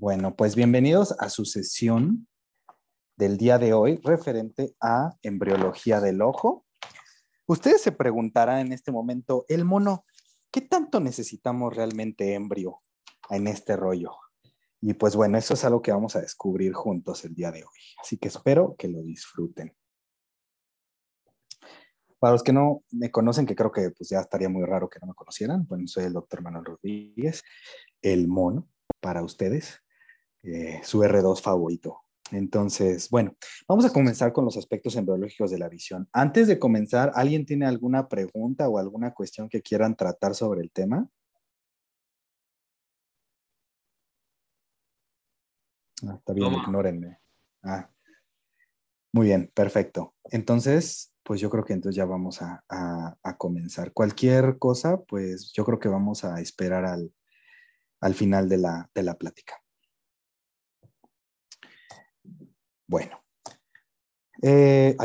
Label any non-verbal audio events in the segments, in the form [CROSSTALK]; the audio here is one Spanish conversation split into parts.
Bueno, pues bienvenidos a su sesión del día de hoy referente a embriología del ojo. Ustedes se preguntarán en este momento, el mono, ¿qué tanto necesitamos realmente embrio en este rollo? Y pues bueno, eso es algo que vamos a descubrir juntos el día de hoy. Así que espero que lo disfruten. Para los que no me conocen, que creo que pues, ya estaría muy raro que no me conocieran, bueno, soy el doctor Manuel Rodríguez, el mono para ustedes. Eh, su R2 favorito. Entonces, bueno, vamos a comenzar con los aspectos embriológicos de la visión. Antes de comenzar, ¿alguien tiene alguna pregunta o alguna cuestión que quieran tratar sobre el tema? Ah, está bien, ah. muy bien, perfecto. Entonces, pues yo creo que entonces ya vamos a, comenzar. Cualquier cosa, pues yo creo que vamos a esperar al, final de la plática. Bueno. Eh,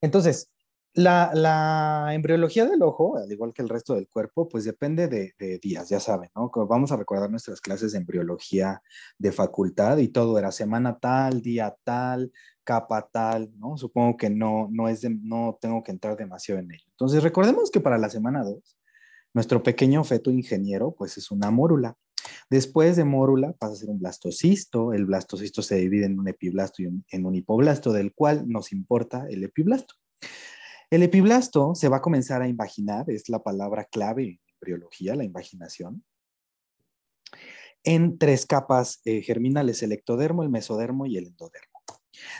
Entonces, la, embriología del ojo, al igual que el resto del cuerpo, pues depende de, días, ya saben, ¿no? Vamos a recordar nuestras clases de embriología de facultad y todo era semana tal, día tal, capa tal, ¿no? Supongo que no, no, es no tengo que entrar demasiado en ello. Entonces, recordemos que para la semana 2, nuestro pequeño feto ingeniero, pues es una mórula. Después de mórula pasa a ser un blastocisto. El blastocisto se divide en un epiblasto y en un hipoblasto, del cual nos importa el epiblasto. El epiblasto se va a comenzar a imaginar, es la palabra clave en embriología, la imaginación, en tres capas eh, germinales, el ectodermo, el mesodermo y el endodermo.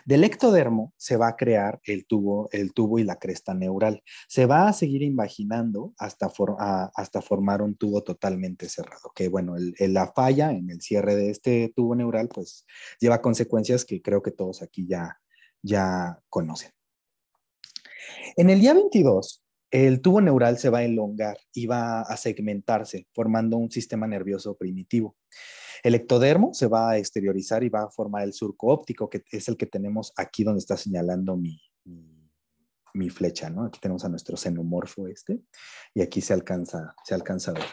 Del ectodermo se va a crear el tubo, el tubo y la cresta neural. Se va a seguir imaginando hasta, formar un tubo totalmente cerrado. Que bueno, la falla en el cierre de este tubo neural pues lleva consecuencias que creo que todos aquí ya, ya conocen. En el día 22, el tubo neural se va a elongar y va a segmentarse, formando un sistema nervioso primitivo. El ectodermo se va a exteriorizar y va a formar el surco óptico, que es el que tenemos aquí donde está señalando mi, flecha, ¿no? Aquí tenemos a nuestro xenomorfo este, y aquí se alcanza, se alcanza a ver.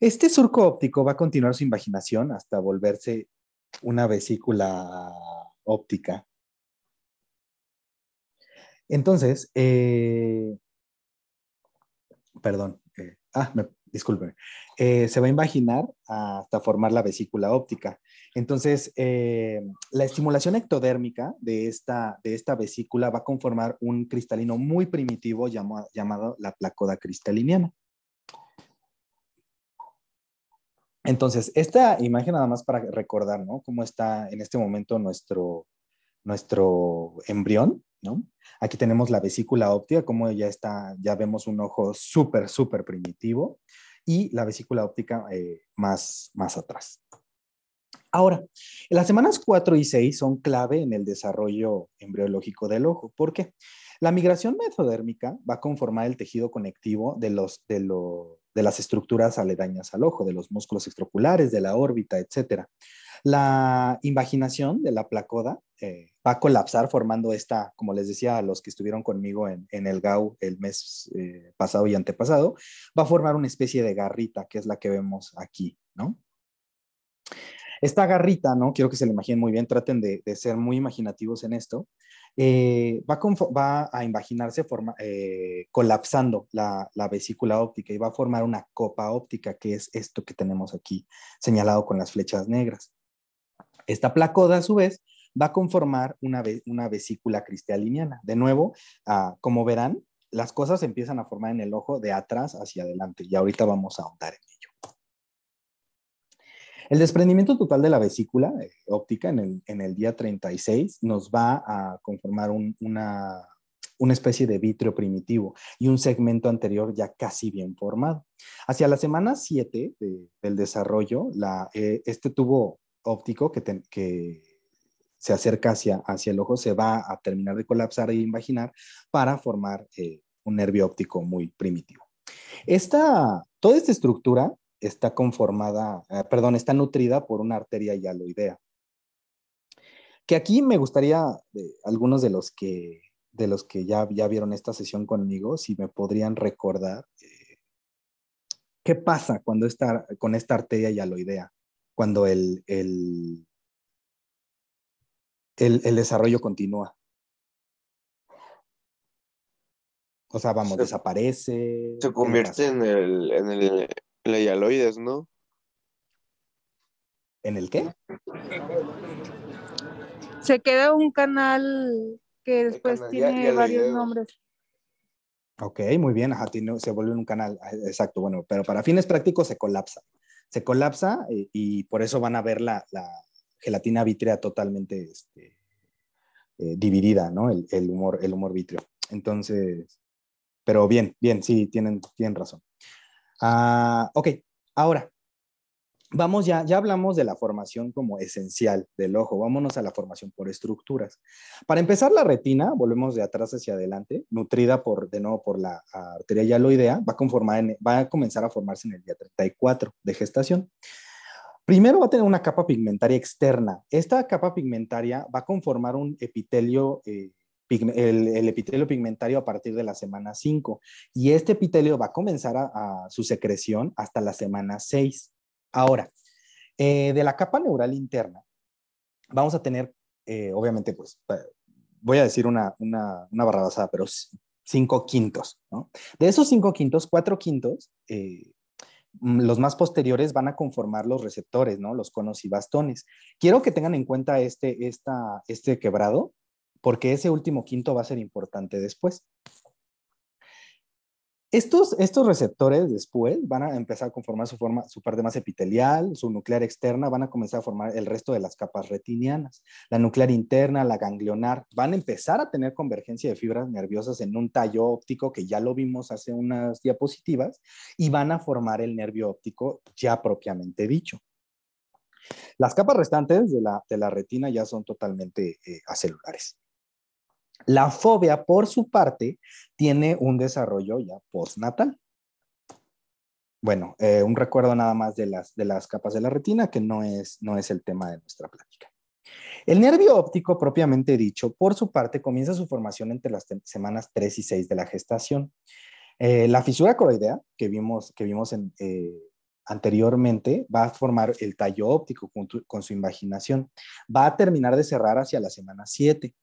Este surco óptico va a continuar su imaginación hasta volverse una vesícula óptica. Entonces, eh, perdón, eh, ah, me disculpen, eh, se va a invaginar hasta formar la vesícula óptica. Entonces, eh, la estimulación ectodérmica de esta, de esta vesícula va a conformar un cristalino muy primitivo llamado, llamado la placoda cristaliniana. Entonces, esta imagen nada más para recordar, Cómo está en este momento nuestro, nuestro embrión. Aquí tenemos la vesícula óptica, como ya está, ya vemos un ojo súper, súper primitivo y la vesícula óptica eh, más, más atrás. Ahora, las semanas 4 y 6 son clave en el desarrollo embriológico del ojo. ¿Por qué? La migración metodérmica va a conformar el tejido conectivo de los, de los de las estructuras aledañas al ojo, de los músculos extraculares, de la órbita, etc. La invaginación de la placoda eh, va a colapsar formando esta, como les decía a los que estuvieron conmigo en, el GAU el mes eh, pasado y antepasado, va a formar una especie de garrita, que es la que vemos aquí, ¿no? Esta garrita, ¿no? Quiero que se la imaginen muy bien, traten de, ser muy imaginativos en esto. Eh, va, a imaginarse forma, eh, colapsando la, vesícula óptica y va a formar una copa óptica, que es esto que tenemos aquí señalado con las flechas negras. Esta placoda, a su vez, va a conformar una, vesícula cristaliniana. De nuevo, ah, como verán, las cosas empiezan a formar en el ojo de atrás hacia adelante y ahorita vamos a ahondar en el desprendimiento total de la vesícula eh, óptica en el, día 36 nos va a conformar una, una especie de vitrio primitivo y un segmento anterior ya casi bien formado. Hacia la semana 7 del desarrollo, eh, este tubo óptico que, se acerca hacia, hacia, el ojo se va a terminar de colapsar e invaginar para formar eh, un nervio óptico muy primitivo. Esta, toda esta estructura está conformada, eh, perdón, está nutrida por una arteria yaloidea Que aquí me gustaría, eh, algunos de los que, de los que ya, ya vieron esta sesión conmigo, si me podrían recordar eh, qué pasa cuando está con esta arteria yaloidea cuando el, el, el, desarrollo continúa. O sea, vamos, desaparece. Se convierte en el, Leyaloides, ¿no? ¿En el qué? Se queda un canal que después tiene varios nombres. Ok, muy bien, se vuelve un canal, ah, exacto, bueno, pero para fines prácticos se colapsa. Se colapsa eh, y, por eso van a ver la, gelatina vitrea totalmente este, eh, dividida, ¿no? El, humor, el humor vítreo. Entonces, pero bien, bien, sí, tienen, tienen razón. Ah, ok, ahora, vamos ya, ya hablamos de la formación como esencial del ojo, vámonos a la formación por estructuras. Para empezar, la retina, volvemos de atrás hacia adelante, nutrida por, de nuevo por la arteria yaloidea, va a, va a comenzar a formarse en el día 34 de gestación. Primero va a tener una capa pigmentaria externa. Esta capa pigmentaria va a conformar un epitelio eh, el, epitelio pigmentario a partir de la semana 5. Y este epitelio va a comenzar a, su secreción hasta la semana 6. Ahora, eh, de la capa neural interna, vamos a tener, eh, obviamente, pues, eh, voy a decir una, una, una barrabasada, pero cinco quintos, De esos cinco quintos, cuatro quintos, mm, los más posteriores van a conformar los receptores, ¿no? Los conos y bastones. Quiero que tengan en cuenta este, este quebrado, porque ese último quinto va a ser importante después. Estos, estos receptores después van a empezar a conformar su, forma, su parte más epitelial, su nuclear externa, van a comenzar a formar el resto de las capas retinianas, la nuclear interna, la ganglionar, van a empezar a tener convergencia de fibras nerviosas en un tallo óptico que ya lo vimos hace unas diapositivas y van a formar el nervio óptico ya propiamente dicho. Las capas restantes de la, de la retina ya son totalmente eh, acelulares. La fobia, por su parte, tiene un desarrollo ya postnatal. Bueno, eh, un recuerdo nada más de las, de las capas de la retina, que no es, no es el tema de nuestra plática. El nervio óptico, propiamente dicho, por su parte, comienza su formación entre las semanas 3 y 6 de la gestación. Eh, la fisura coroidea, que vimos, que vimos eh, anteriormente, va a formar el tallo óptico con, con, su imaginación. Va a terminar de cerrar hacia la semana 7.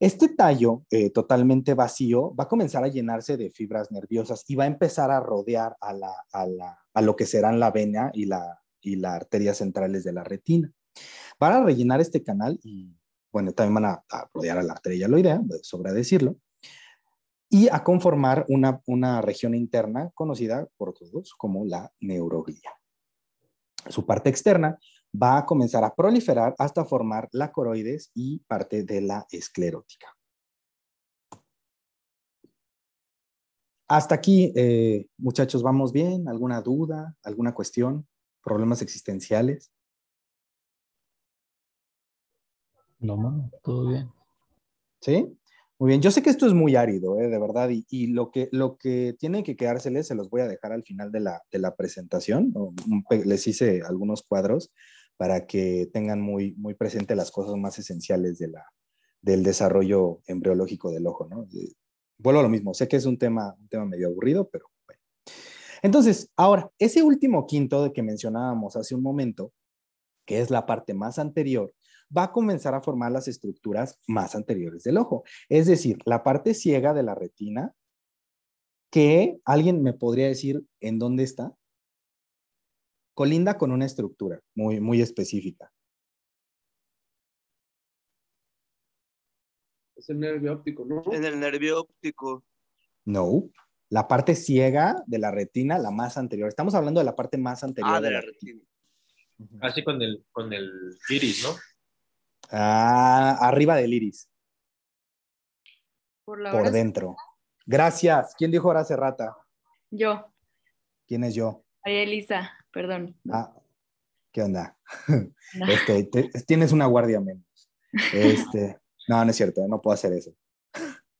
Este tallo eh, totalmente vacío va a comenzar a llenarse de fibras nerviosas y va a empezar a rodear a, lo que serán la vena y la, y arteria centrales de la retina. Van a rellenar este canal y, bueno, también van a, rodear a la arteria idea, pues, sobra decirlo, y a conformar una, una región interna conocida por todos como la neuroglía. Su parte externa va a comenzar a proliferar hasta formar la coroides y parte de la esclerótica. Hasta aquí, eh, muchachos, ¿vamos bien? ¿Alguna duda? ¿Alguna cuestión? ¿Problemas existenciales? No, no, todo bien. ¿Sí? Muy bien, yo sé que esto es muy árido, eh, de verdad, y, lo, que, lo que tienen que quedárseles se los voy a dejar al final de la presentación. Mm, les hice algunos cuadros para que tengan muy, muy presente las cosas más esenciales de del desarrollo embriológico del ojo. ¿no? Vuelvo a lo mismo, sé que es un tema, un tema medio aburrido, pero bueno. Entonces, ahora, ese último quinto de que mencionábamos hace un momento, que es la parte más anterior, va a comenzar a formar las estructuras más anteriores del ojo, es decir, la parte ciega de la retina, que alguien me podría decir en dónde está colinda con una estructura muy, muy específica. Es el nervio óptico, ¿no? En el nervio óptico. No, la parte ciega de la retina, la más anterior. Estamos hablando de la parte más anterior. Ah, de, la, retina. Así con el, con el iris, ¿no? Ah, arriba del iris. Por, la Por dentro. Gracias. ¿Quién dijo hace rata? Yo. ¿Quién es yo? Ay, Elisa perdón. Ah, ¿qué onda? [LAUGHS] Este, tienes una guardia menos. Este, no, no es cierto, no puedo hacer eso.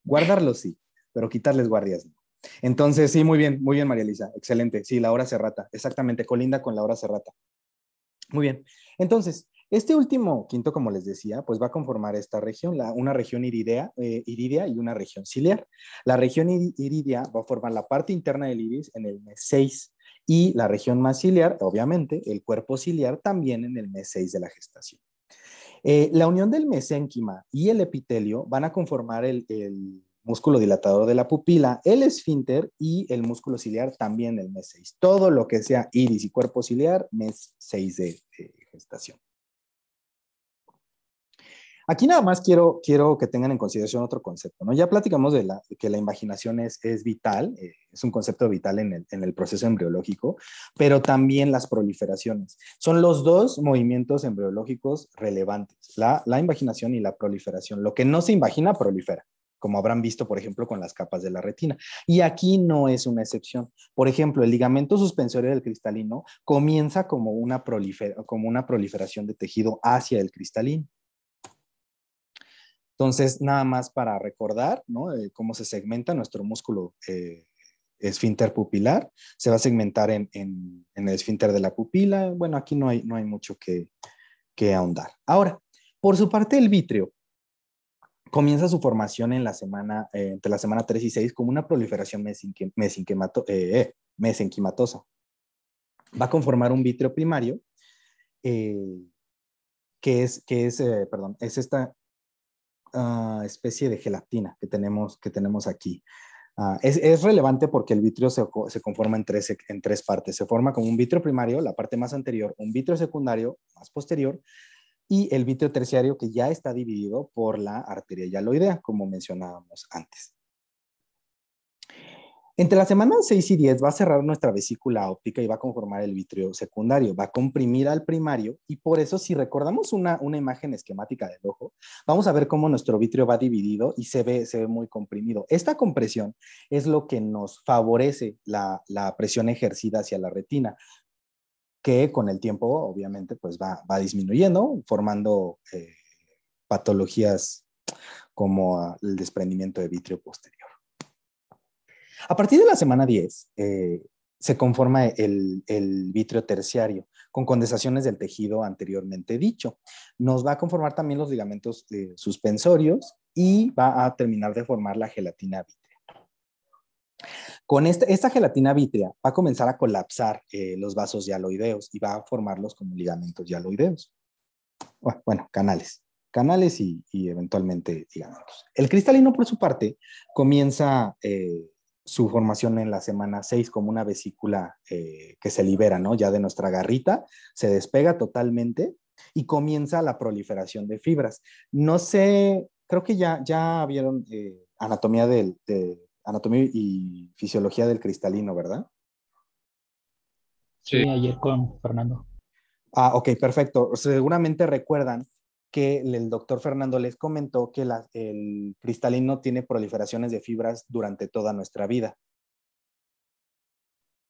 Guardarlo sí, pero quitarles guardias no. Entonces, sí, muy bien, muy bien, María Elisa. Excelente. Sí, la hora cerrata, Exactamente, colinda con la hora cerrata. Muy bien. Entonces, este último quinto, como les decía, pues va a conformar esta región, una región iridea, eh, iridia y una región ciliar. La región iridia va a formar la parte interna del iris en el mes 6 y la región más ciliar, obviamente, el cuerpo ciliar también en el mes 6 de la gestación. Eh, la unión del mesénquima y el epitelio van a conformar el, músculo dilatador de la pupila, el esfínter y el músculo ciliar también el mes 6. Todo lo que sea iris y cuerpo ciliar, mes 6 de gestación. Aquí nada más quiero, quiero que tengan en consideración otro concepto, ¿no? Ya platicamos de, que la imaginación es, vital, eh, es un concepto vital en el, proceso embriológico, pero también las proliferaciones. Son los dos movimientos embriológicos relevantes, la, la imaginación y la proliferación. Lo que no se imagina, prolifera como habrán visto, por ejemplo, con las capas de la retina. Y aquí no es una excepción. Por ejemplo, el ligamento suspensorio del cristalino comienza como una, como una proliferación de tejido hacia el cristalino. Entonces, nada más para recordar eh, cómo se segmenta nuestro músculo eh, esfínter pupilar, se va a segmentar en, el esfínter de la pupila. Bueno, aquí no hay, no hay mucho que, ahondar. Ahora, por su parte, el vitrio comienza su formación en la semana, eh, entre la semana 3 y 6 como una proliferación mesenquimatosa. Va a conformar un vitrio primario, que es, que es es esta Ah, especie de gelatina que tenemos, que tenemos aquí. Ah, es, relevante porque el vitrio se, conforma en tres, en tres partes. Se forma como un vitrio primario, la parte más anterior, un vitrio secundario, más posterior, y el vitrio terciario que ya está dividido por la arteria yaloidea, como mencionábamos antes. Entre la semana 6 y 10 va a cerrar nuestra vesícula óptica y va a conformar el vitrio secundario, va a comprimir al primario y por eso si recordamos una, imagen esquemática del ojo, vamos a ver cómo nuestro vitrio va dividido y se ve, se ve muy comprimido. Esta compresión es lo que nos favorece la, presión ejercida hacia la retina que con el tiempo obviamente pues va, disminuyendo, formando eh, patologías como el desprendimiento de vitrio posterior. A partir de la semana 10, eh, se conforma el, el vitrio terciario con condensaciones del tejido anteriormente dicho. Nos va a conformar también los ligamentos eh, suspensorios y va a terminar de formar la gelatina vítrea. Con esta, gelatina vítrea va a comenzar a colapsar eh, los vasos yaloideos y va a formarlos como ligamentos yaloideos. Bueno, canales, canales y, eventualmente ligamentos. El cristalino, por su parte, comienza su formación en la semana 6 como una vesícula eh, que se libera, ¿no? Ya de nuestra garrita, se despega totalmente y comienza la proliferación de fibras. No sé, creo que ya, ya vieron eh, anatomía, del, anatomía y fisiología del cristalino, ¿verdad? Sí, ayer con Fernando. Ah, ok, perfecto. Seguramente recuerdan que el doctor Fernando les comentó que el cristalino tiene proliferaciones de fibras durante toda nuestra vida.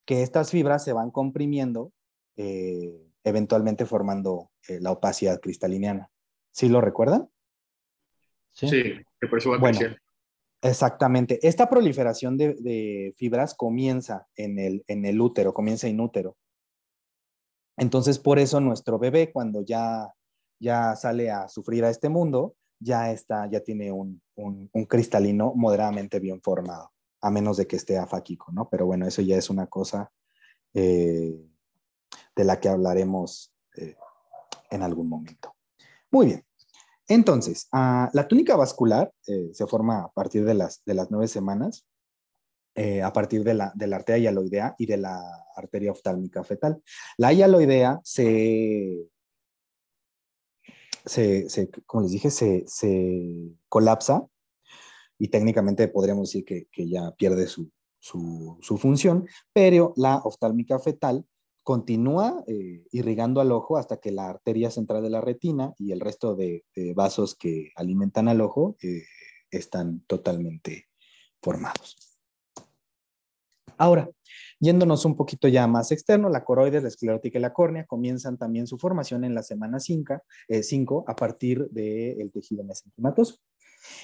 Que estas fibras se van comprimiendo, eh, eventualmente formando eh, la opacidad cristaliniana. ¿Sí lo recuerdan? Sí, que por eso va bueno, Exactamente. Esta proliferación de, fibras comienza en el, en el útero, comienza útero. Entonces, por eso nuestro bebé, cuando ya ya sale a sufrir a este mundo, ya está, ya tiene un, cristalino moderadamente bien formado, a menos de que esté afáquico, ¿no? Pero bueno, eso ya es una cosa eh, de la que hablaremos eh, en algún momento. Muy bien. Entonces, ah, la túnica vascular eh, se forma a partir de las, de las nueve semanas, a partir de la, de la arteria hialoidea y de la arteria oftálmica fetal. La hialoidea se se, como les dije, se, se, colapsa y técnicamente podríamos decir que, que ya pierde su, su, su, función, pero la oftálmica fetal continúa eh, irrigando al ojo hasta que la arteria central de la retina y el resto de, vasos que alimentan al ojo eh, están totalmente formados. Ahora, Yéndonos un poquito ya más externo, la coroides, la esclerótica y la córnea comienzan también su formación en la semana 5 eh, a partir del tejido mesenquimatoso.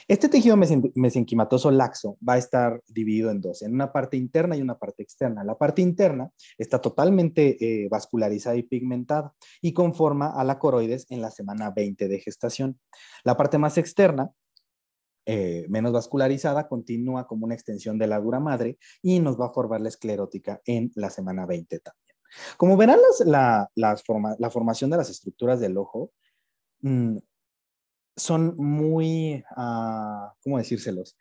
Este tejido mesenquimatoso laxo va a estar dividido en dos, en una parte interna y una parte externa. La parte interna está totalmente eh, vascularizada y pigmentada y conforma a la coroides en la semana 20 de gestación. La parte más externa eh, menos vascularizada continúa como una extensión de la dura madre y nos va a formar la esclerótica en la semana 20 también. Como verán, las, la, formación de las estructuras del ojo mm, son muy, ah, ¿cómo decírselos?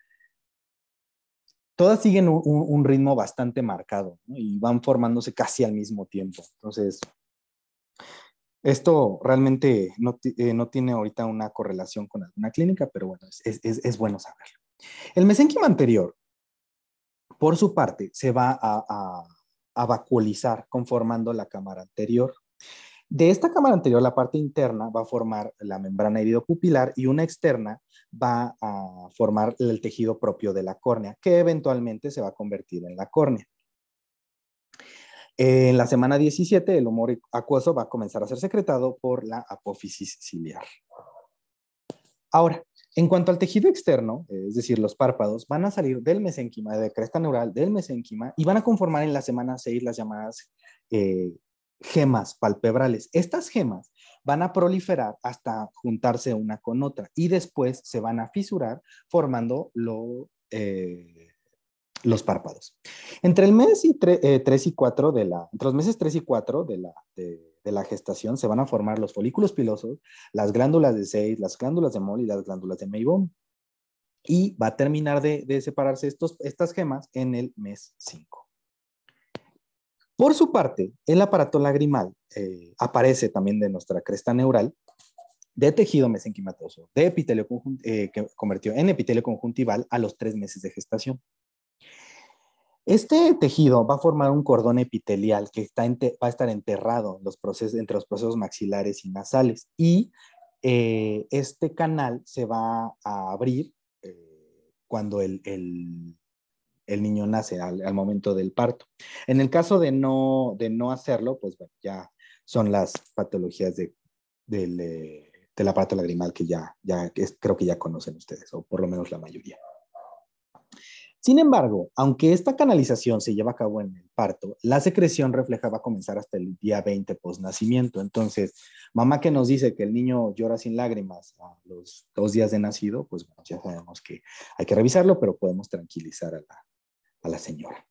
Todas siguen un, ritmo bastante marcado y van formándose casi al mismo tiempo. Entonces, esto realmente eh, no, tiene ahorita una correlación con alguna clínica, pero bueno, es, bueno saberlo. El mesénquima anterior, por su parte, se va a, a, conformando la cámara anterior. De esta cámara anterior, la parte interna va a formar la membrana pupilar y una externa va a formar el tejido propio de la córnea, que eventualmente se va a convertir en la córnea en la semana 17, el humor acuoso va a comenzar a ser secretado por la apófisis ciliar. Ahora, en cuanto al tejido externo, es decir, los párpados, van a salir del mesénquima, de cresta neural del mesénquima, y van a conformar en la semana 6 las llamadas eh, gemas palpebrales. Estas gemas van a proliferar hasta juntarse una con otra y después se van a fisurar formando lo, eh, los párpados. Entre el mes y 3 eh, y 4 de la, entre los meses 3 y 4 de la, gestación se van a formar los folículos pilosos, las glándulas de 6, las glándulas de mol y las glándulas de Meibom. Y va a terminar de, separarse estos, estas gemas en el mes 5. Por su parte, el aparato lagrimal eh, aparece también de nuestra cresta neural, de tejido mesenquimatoso, de epitelio eh, que convirtió en epitelio conjuntival a los tres meses de gestación. Este tejido va a formar un cordón epitelial que está va a estar enterrado entre los procesos maxilares y nasales y eh, este canal se va a abrir eh, cuando el, niño nace, al, momento del parto. En el caso de no, de no hacerlo, pues ya son las patologías de, del, eh, del, aparato lagrimal que ya, ya creo que ya conocen ustedes, o por lo menos la mayoría. Sin embargo, aunque esta canalización se lleva a cabo en el parto, la secreción reflejaba comenzar hasta el día 20 posnacimiento. nacimiento. Entonces, mamá que nos dice que el niño llora sin lágrimas a los dos días de nacido, pues ya sabemos que hay que revisarlo, pero podemos tranquilizar a la señora.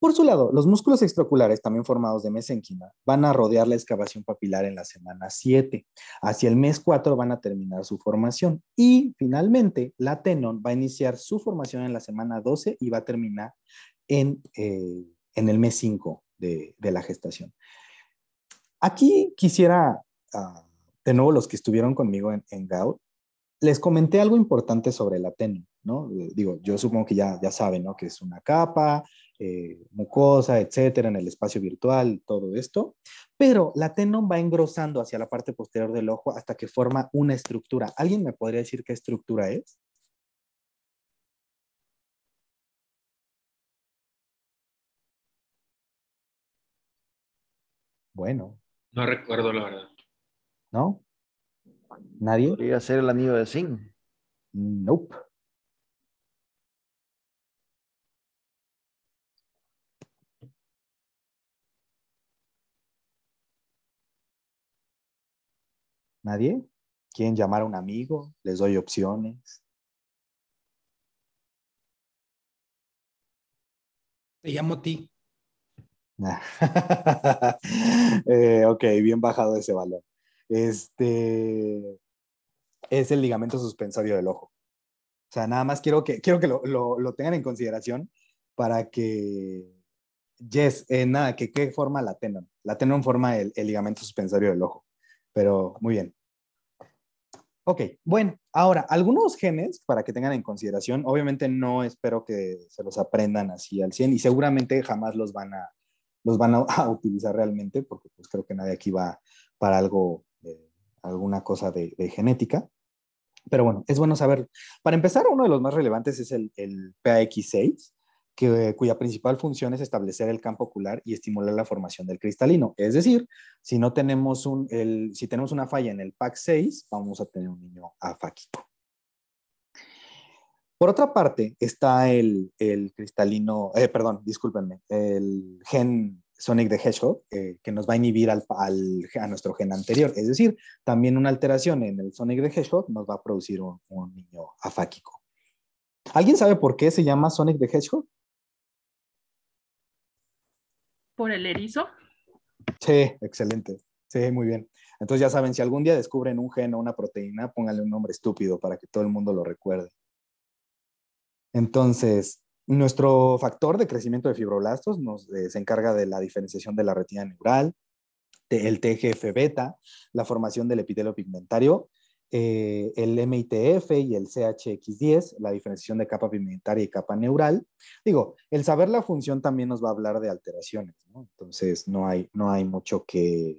Por su lado, los músculos extraoculares, también formados de mesenquina, van a rodear la excavación papilar en la semana 7. Hacia el mes 4 van a terminar su formación. Y finalmente, la tenon va a iniciar su formación en la semana 12 y va a terminar en, eh, el mes 5 de, la gestación. Aquí quisiera, ah, de nuevo, los que estuvieron conmigo en, en les comenté algo importante sobre la tenón. ¿no? Eh, digo, yo supongo que ya, ya saben, ¿no? Que es una capa, eh, mucosa, etcétera, en el espacio virtual, todo esto. Pero la tenón va engrosando hacia la parte posterior del ojo hasta que forma una estructura. ¿Alguien me podría decir qué estructura es? Bueno. No recuerdo la verdad. ¿No? ¿Nadie? Podría ser el anillo de zinc. Nope. ¿Nadie? ¿Quieren llamar a un amigo? Les doy opciones. Te llamo a ti. [LAUGHS] Eh, ok, bien bajado ese valor. Este es el ligamento suspensorio del ojo. O sea, nada más quiero que, quiero que lo, tengan en consideración para que, yes, eh, nada, que qué forma la tengan. La tengan forma el, el ligamento suspensorio del ojo pero muy bien. Ok, bueno, ahora, algunos genes para que tengan en consideración, obviamente no espero que se los aprendan así al 100 y seguramente jamás los van a, los van [LAUGHS] a, utilizar realmente porque pues creo que nadie aquí va para algo, eh, alguna cosa de, genética. Pero bueno, es bueno saber. Para empezar, uno de los más relevantes es el, el PAX6, cuya principal función es establecer el campo ocular y estimular la formación del cristalino. Es decir, si, no tenemos, si tenemos una falla en el PAC6, vamos a tener un niño afáquico. Por otra parte, está el, cristalino, eh, perdón, discúlpenme, el gen Sonic de Hedgehog, eh, que nos va a inhibir al, a nuestro gen anterior. Es decir, también una alteración en el Sonic de Hedgehog nos va a producir un, un niño afáquico. ¿Alguien sabe por qué se llama Sonic de Hedgehog? por el erizo. Sí, excelente. Sí, muy bien. Entonces ya saben, si algún día descubren un gen o una proteína, pónganle un nombre estúpido para que todo el mundo lo recuerde. Entonces, nuestro factor de crecimiento de fibroblastos nos, eh, se encarga de la diferenciación de la retina neural, el TGF-beta, la formación del epitelio pigmentario eh, el MITF y el CHX10, la diferenciación de capa pimentaria y capa neural. Digo, el saber la función también nos va a hablar de alteraciones, Entonces, no hay, no hay mucho que,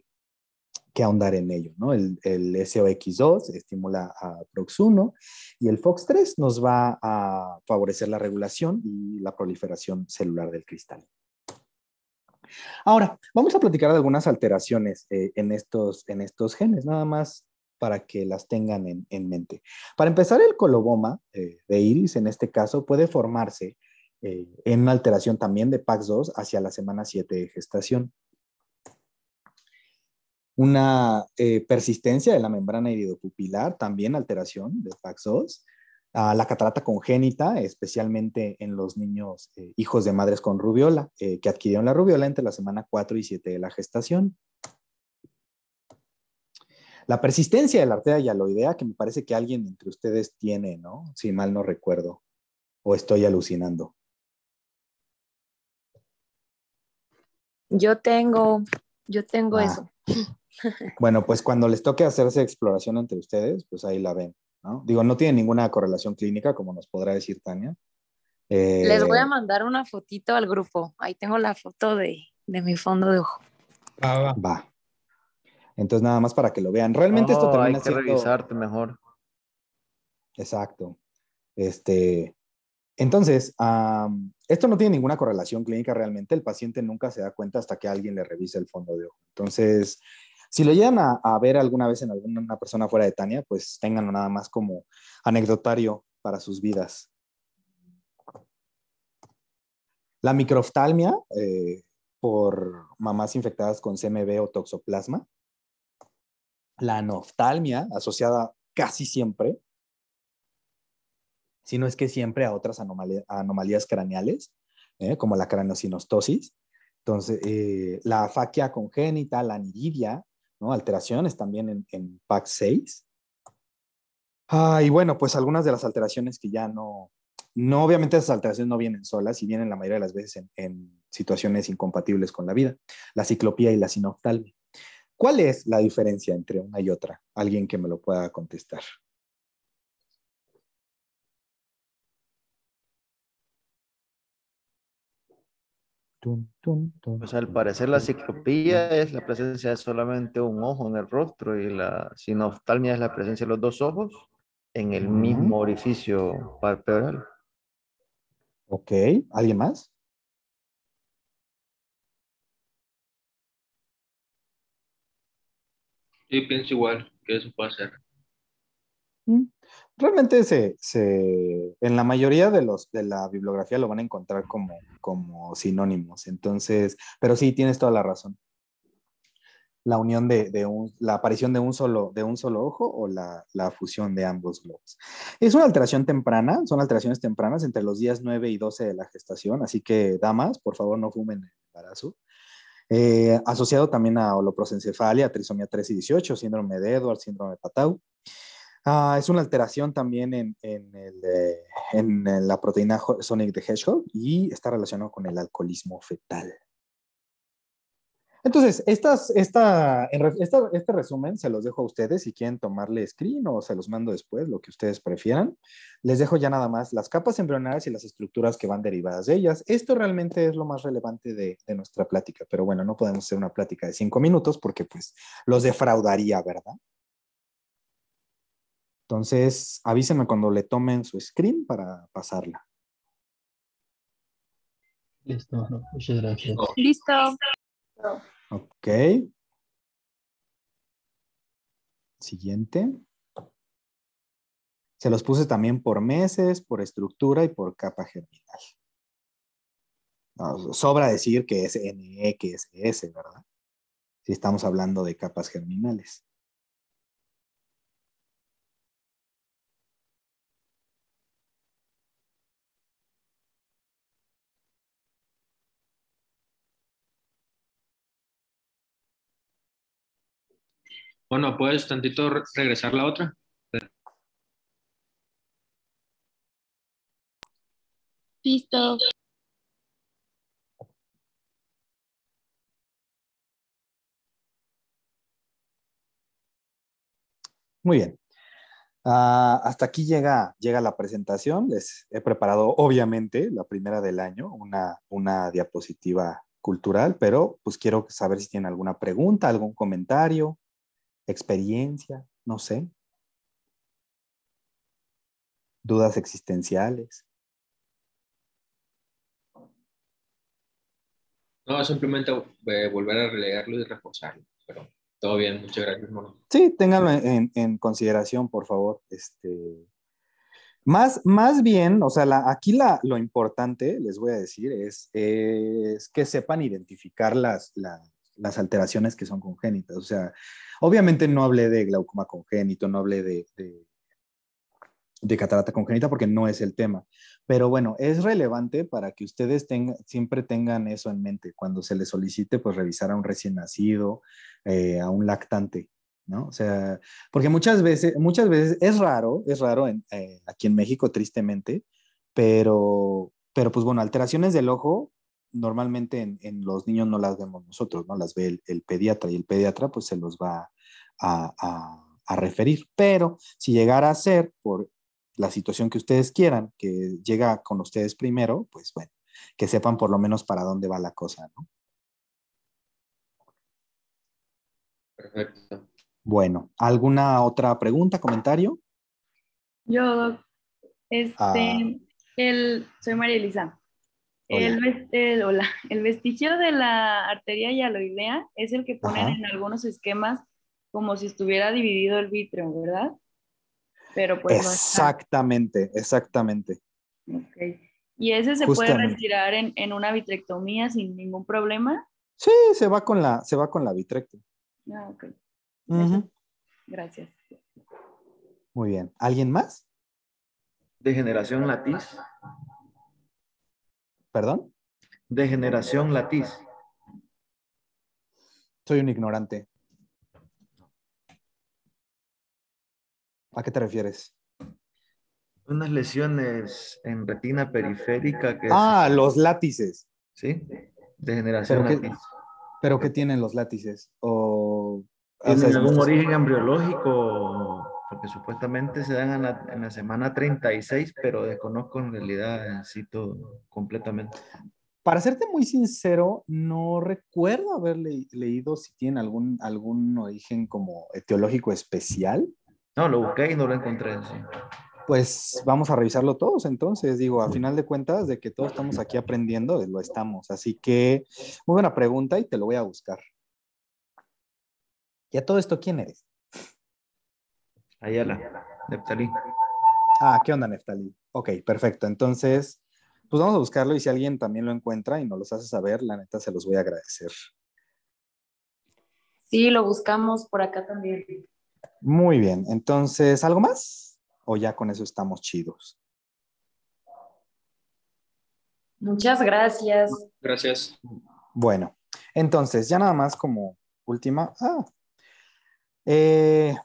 que ahondar en ello, ¿no? El, SOX2 estimula a PROX1 y el FOX3 nos va a favorecer la regulación y la proliferación celular del cristal. Ahora, vamos a platicar de algunas alteraciones eh, en, estos, en estos genes, nada más para que las tengan en, mente. Para empezar, el coloboma eh, de iris, en este caso, puede formarse eh, en una alteración también de PAX2 hacia la semana 7 de gestación. Una eh, persistencia de la membrana iridopupilar, también alteración de PAX2. Ah, la catarata congénita, especialmente en los niños hijos de madres con rubiola, que adquirieron la rubiola entre la semana 4 y 7 de la gestación la persistencia de la arteria yaloidea, que me parece que alguien entre ustedes tiene, ¿no? Si mal no recuerdo, o estoy alucinando. Yo tengo, yo tengo ah. eso. [LAUGHS] Bueno, pues cuando les toque hacerse exploración entre ustedes, pues ahí la ven, ¿no? Digo, no tiene ninguna correlación clínica, como nos podrá decir Tania. Eh, les voy a mandar una fotito al grupo. Ahí tengo la foto de, de mi fondo de ojo. va. va. Entonces, nada más para que lo vean. Realmente esto oh, termina hay que revisarte mejor. Exacto. Este, entonces, esto no tiene ninguna correlación clínica realmente. El paciente nunca se da cuenta hasta que alguien le revise el fondo de ojo. Entonces, si lo llegan a, ver alguna vez en alguna persona fuera de Tania, pues tenganlo nada más como anecdotario para sus vidas. La microftalmia eh, por mamás infectadas con CMV o toxoplasma la noftalmia, asociada casi siempre, si no es que siempre a otras anomalías craneales, ¿eh? como la craneosinostosis. Entonces, eh, la faquia congénita, la aniridia, alteraciones también en, en PAC6. Ah, y bueno, pues algunas de las alteraciones que ya no, no, obviamente esas alteraciones no vienen solas y vienen la mayoría de las veces en, en situaciones incompatibles con la vida, la ciclopía y la sinoftalmia. ¿Cuál es la diferencia entre una y otra? Alguien que me lo pueda contestar. sea, pues, al parecer la ciclopía es la presencia de solamente un ojo en el rostro y la sinoftalmia es la presencia de los dos ojos en el mismo orificio parpeoral. Ok, ¿alguien más? Sí, pienso igual que eso puede ser. Mm. Realmente se, en la mayoría de, los, de la bibliografía lo van a encontrar como, sinónimos. Entonces, pero sí, tienes toda la razón. La unión de, la aparición de un solo, de un solo ojo o la, la, fusión de ambos globos. Es una alteración temprana, son alteraciones tempranas entre los días 9 y 12 de la gestación, así que damas, por favor no fumen el embarazo. Eh, asociado también a holoprosencefalia, trisomía 3 y 18, síndrome de Edward, síndrome de Patau. Ah, es una alteración también en, en eh, la proteína Sonic de Hedgehog y está relacionado con el alcoholismo fetal. Entonces, este resumen se los dejo a ustedes si quieren tomarle screen o se los mando después, lo que ustedes prefieran. Les dejo ya nada más las capas embrionarias y las estructuras que van derivadas de ellas. Esto realmente es lo más relevante de, de nuestra plática, pero bueno, no podemos hacer una plática de cinco minutos porque pues los defraudaría, ¿verdad? Entonces, avísenme cuando le tomen su screen para pasarla. Listo, muchas gracias. Listo. Ok. Siguiente. Se los puse también por meses, por estructura y por capa germinal. sobra decir que es NE, que es S, ¿verdad? Si estamos hablando de capas germinales. Bueno, ¿puedes tantito regresar la otra? Listo. Muy bien. Ah, hasta aquí llega, llega la presentación. Les he preparado, obviamente, la primera del año, una, una diapositiva cultural, pero pues quiero saber si tienen alguna pregunta, algún comentario, experiencia, no sé, dudas existenciales. No, simplemente eh, volver a relegarlo y reforzarlo, pero todo bien, muchas gracias, mono. Sí, ténganlo en, consideración, por favor. Este, más, más bien, o sea, aquí lo importante, les voy a decir, es, que sepan identificar las, las alteraciones que son congénitas. O sea, obviamente no hablé de glaucoma congénito, no hablé de, catarata congénita porque no es el tema. Pero bueno, es relevante para que ustedes tengan, siempre tengan eso en mente cuando se les solicite pues revisar a un recién nacido, eh, a un lactante, ¿no? O sea, porque muchas veces, muchas veces es raro, es raro eh, aquí en México tristemente, pero, pero pues bueno, alteraciones del ojo normalmente en, los niños no las vemos nosotros, ¿no? Las ve el, pediatra y el pediatra pues se los va a, referir. Pero si llegara a ser por la situación que ustedes quieran, que llega con ustedes primero, pues bueno, que sepan por lo menos para dónde va la cosa, ¿no? Perfecto. Bueno, ¿alguna otra pregunta, comentario? Yo, este, ah. el, soy María Elisa. El, [LAUGHS] vestigio de la arteria yaloidea es el que ponen en algunos esquemas como si estuviera dividido el vitreo, ¿verdad? Pero pues exactamente, exactamente. Okay. ¿Y ese se puede retirar en, una vitrectomía sin ningún problema? Sí, se va con la, se va con la vitrectomía. Ah, ok. Gracias. Muy bien. ¿Alguien más? Degeneración latiz. ¿Perdón? Degeneración latiz. Soy un ignorante. ¿A qué te refieres? Unas lesiones en retina periférica que... Ah, los látices. Sí, degeneración ¿Pero latiz. Qué, ¿Pero qué tienen los látices? ¿O, algún origen embriológico? porque supuestamente se dan en la, semana 36, pero desconozco en realidad el sitio completamente. Para serte muy sincero, no recuerdo haber leído si tiene algún, algún origen como etiológico especial. No, lo busqué y no lo encontré. Pues vamos a revisarlo todos entonces, digo, a final de cuentas, de que todos estamos aquí aprendiendo, lo estamos. Así que, muy buena pregunta y te lo voy a buscar. Y a todo esto, ¿quién eres? Ayala, Neftalí. Ah, ¿qué onda, Neftalí? Ok, perfecto. Entonces, pues vamos a buscarlo y si alguien también lo encuentra y nos los hace saber, la neta se los voy a agradecer. Sí, lo buscamos por acá también. Muy bien, entonces, ¿algo más? ¿O ya con eso estamos chidos? Muchas gracias. Gracias. Bueno, entonces, ya nada más como última. Ah, eh,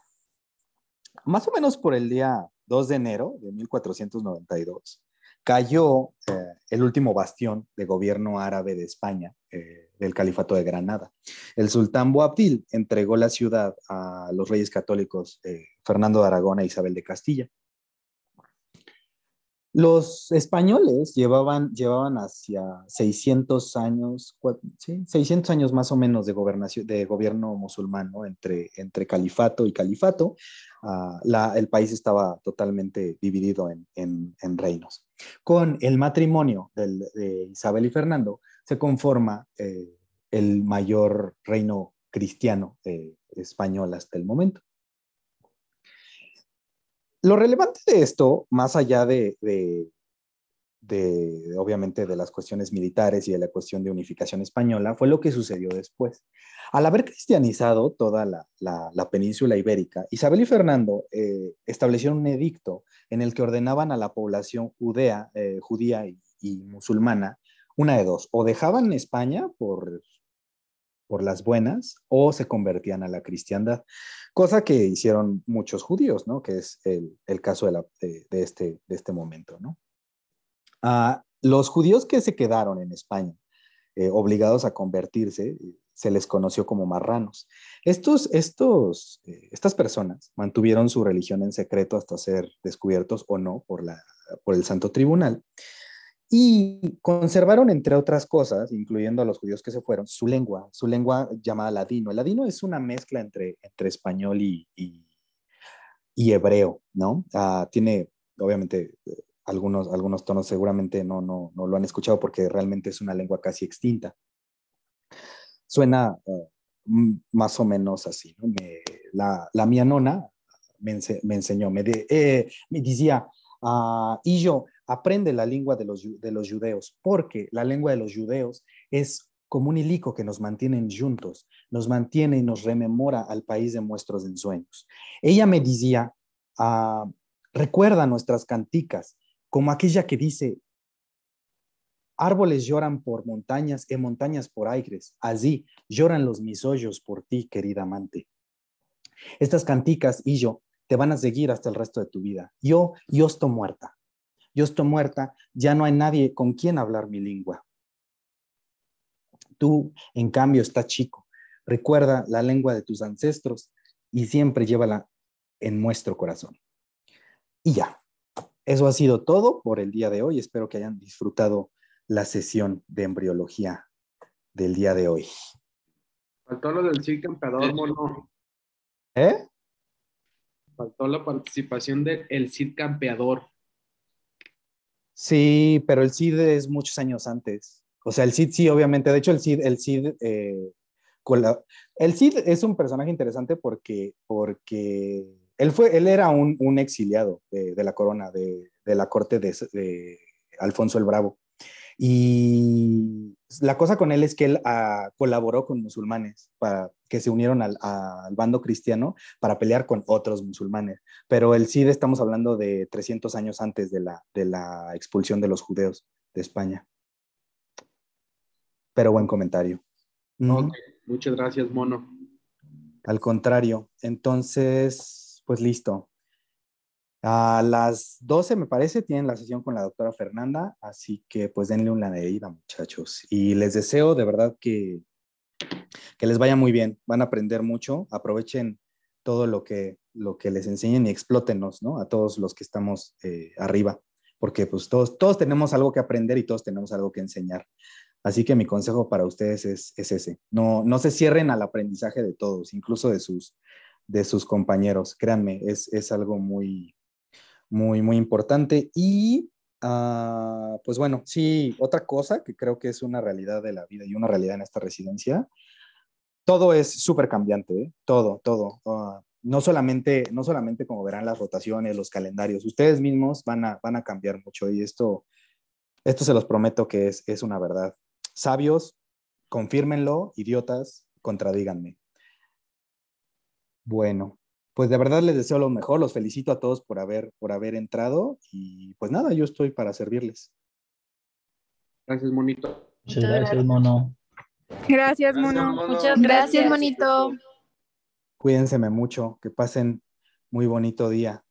más o menos por el día 2 de enero de 1492, cayó eh, el último bastión de gobierno árabe de España, eh, del Califato de Granada. El sultán Boabdil entregó la ciudad a los reyes católicos eh, Fernando de Aragón e Isabel de Castilla. Los españoles llevaban, llevaban hacia 600 años, 600 años más o menos de, de gobierno musulmán, entre, entre califato y califato. Ah, el país estaba totalmente dividido en, reinos. Con el matrimonio de Isabel y Fernando se conforma eh, el mayor reino cristiano eh, español hasta el momento lo relevante de esto, más allá de, de, obviamente, de las cuestiones militares y de la cuestión de unificación española, fue lo que sucedió después. Al haber cristianizado toda la, península ibérica, Isabel y Fernando eh, establecieron un edicto en el que ordenaban a la población eh, judía y, y musulmana una de dos, o dejaban España por por las buenas o se convertían a la cristiandad, cosa que hicieron muchos judíos, ¿no? Que es el, caso este, de, este, momento, ¿no? Ah, los judíos que se quedaron en España, eh, obligados a convertirse, se les conoció como marranos. Estos, estos, eh, estas personas mantuvieron su religión en secreto hasta ser descubiertos o no por, por el Santo Tribunal y conservaron, entre otras cosas, incluyendo a los judíos que se fueron, su lengua, su lengua llamada ladino. El ladino es una mezcla entre, entre español y, y, hebreo, ¿no? Ah, tiene, obviamente, algunos, algunos tonos seguramente no, no, no, lo han escuchado porque realmente es una lengua casi extinta. Suena ah, más o menos así, ¿no? la, la, mía nona me, me enseñó, me, eh, me decía, ah, y yo, aprende la lengua de los, de los judeos, porque la lengua de los judeos es como un hilico que nos mantiene juntos, nos mantiene y nos rememora al país de nuestros ensueños. Ella me decía, ah, recuerda nuestras canticas, como aquella que dice, árboles lloran por montañas y montañas por aires, así lloran los mis hoyos por ti, querida amante. Estas canticas y yo te van a seguir hasta el resto de tu vida. Yo, yo estoy muerta, yo estoy muerta, ya no hay nadie con quien hablar mi lengua. Tú, en cambio, estás chico. Recuerda la lengua de tus ancestros y siempre llévala en nuestro corazón. Y ya, eso ha sido todo por el día de hoy. Espero que hayan disfrutado la sesión de embriología del día de hoy. Faltó lo del cid Campeador, mono. ¿Eh? Faltó la participación del Cid Campeador. Sí, pero el CID es muchos años antes. O sea, el CID sí, obviamente. De hecho, el CID, el CID, eh, el CID es un personaje interesante porque, porque él, fue, él era un, exiliado de, la corona, de, la corte de, de Alfonso el Bravo. Y la cosa con él es que él ah, colaboró con musulmanes para, que se unieron al, bando cristiano para pelear con otros musulmanes. Pero el CID estamos hablando de 300 años antes de la, expulsión de los judeos de España. Pero buen comentario. Muchas gracias, Mono. Al contrario. Entonces, pues listo. A las 12, me parece, tienen la sesión con la doctora Fernanda, así que pues denle una leída, muchachos. Y les deseo de verdad que, que les vaya muy bien, van a aprender mucho, aprovechen todo lo que, lo que les enseñen y explótenos, ¿no? A todos los que estamos eh, arriba, porque pues todos, todos tenemos algo que aprender y todos tenemos algo que enseñar. Así que mi consejo para ustedes es, ese, no, no se cierren al aprendizaje de todos, incluso de sus, de sus compañeros, créanme, es, es algo muy muy, muy importante. Y ah, pues bueno, sí, otra cosa que creo que es una realidad de la vida y una realidad en esta residencia, todo es súper cambiante, ¿eh? todo, todo. Ah, no solamente, no solamente como verán las rotaciones, los calendarios, ustedes mismos van a, van a cambiar mucho y esto, esto se los prometo que es, es una verdad. Sabios, confírmenlo, idiotas, contradíganme. Bueno, pues de verdad les deseo lo mejor, los felicito a todos por haber, por haber entrado y pues nada, yo estoy para servirles. Gracias, monito. Muchas gracias, mono. Gracias, mono. Muchas gracias, gracias monito. Cuídense mucho, que pasen muy bonito día.